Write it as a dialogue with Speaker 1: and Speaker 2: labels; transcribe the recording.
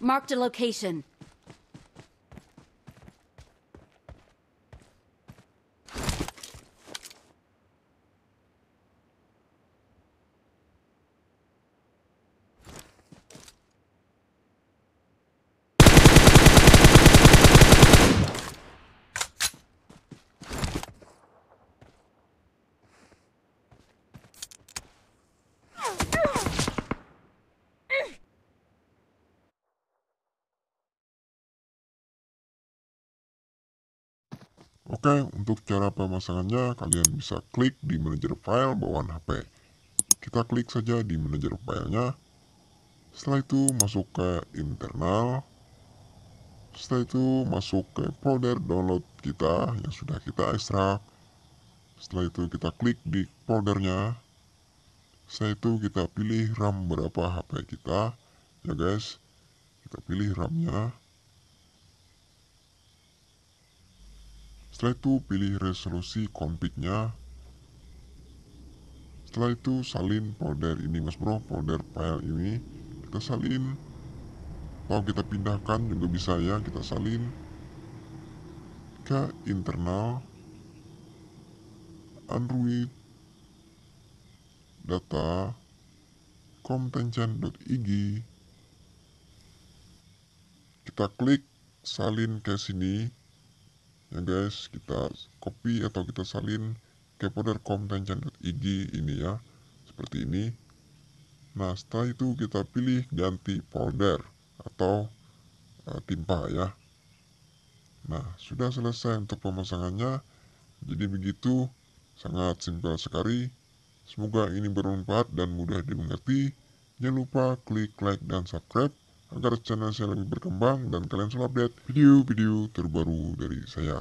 Speaker 1: Marked a location.
Speaker 2: Oke, untuk cara pemasangannya kalian bisa klik di manajer file
Speaker 1: bawaan HP. Kita klik saja di manajer filenya. Setelah itu masuk ke internal. Setelah itu masuk ke folder download kita yang sudah kita ekstrak. Setelah itu kita klik di foldernya. Setelah itu kita pilih RAM berapa HP kita. Ya guys, kita pilih RAM-nya. setelah itu pilih resolusi config setelah itu salin folder ini mas bro folder file ini kita salin Kalau kita pindahkan juga bisa ya kita salin ke internal android data contention.ig kita klik salin ke sini ya guys kita copy atau kita salin ID ini ya seperti ini nah setelah itu kita pilih ganti folder atau uh, timpa ya nah sudah selesai untuk pemasangannya jadi begitu sangat simpel sekali semoga ini bermanfaat dan mudah dimengerti jangan lupa klik like dan subscribe
Speaker 2: agar channel saya lebih berkembang dan kalian selalu update video-video terbaru dari saya.